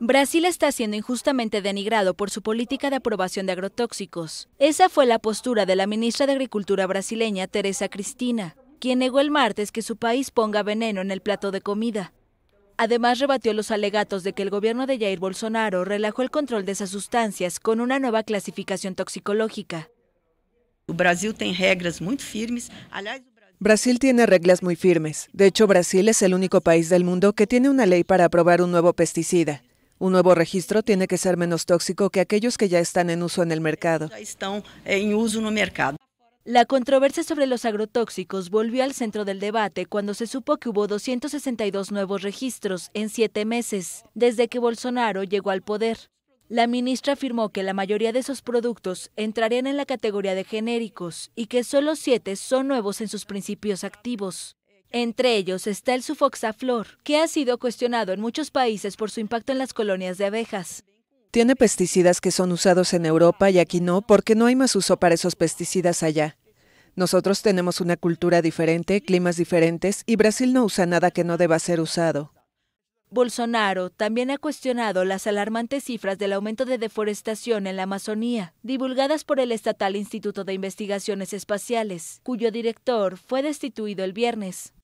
Brasil está siendo injustamente denigrado por su política de aprobación de agrotóxicos. Esa fue la postura de la ministra de Agricultura brasileña, Teresa Cristina, quien negó el martes que su país ponga veneno en el plato de comida. Además, rebatió los alegatos de que el gobierno de Jair Bolsonaro relajó el control de esas sustancias con una nueva clasificación toxicológica. Brasil tiene reglas muy firmes. Brasil tiene reglas muy firmes. De hecho, Brasil es el único país del mundo que tiene una ley para aprobar un nuevo pesticida. Un nuevo registro tiene que ser menos tóxico que aquellos que ya están en uso en el mercado. La controversia sobre los agrotóxicos volvió al centro del debate cuando se supo que hubo 262 nuevos registros en siete meses, desde que Bolsonaro llegó al poder. La ministra afirmó que la mayoría de esos productos entrarían en la categoría de genéricos y que solo siete son nuevos en sus principios activos. Entre ellos está el sufoxaflor, que ha sido cuestionado en muchos países por su impacto en las colonias de abejas. Tiene pesticidas que son usados en Europa y aquí no, porque no hay más uso para esos pesticidas allá. Nosotros tenemos una cultura diferente, climas diferentes, y Brasil no usa nada que no deba ser usado. Bolsonaro también ha cuestionado las alarmantes cifras del aumento de deforestación en la Amazonía, divulgadas por el estatal Instituto de Investigaciones Espaciales, cuyo director fue destituido el viernes.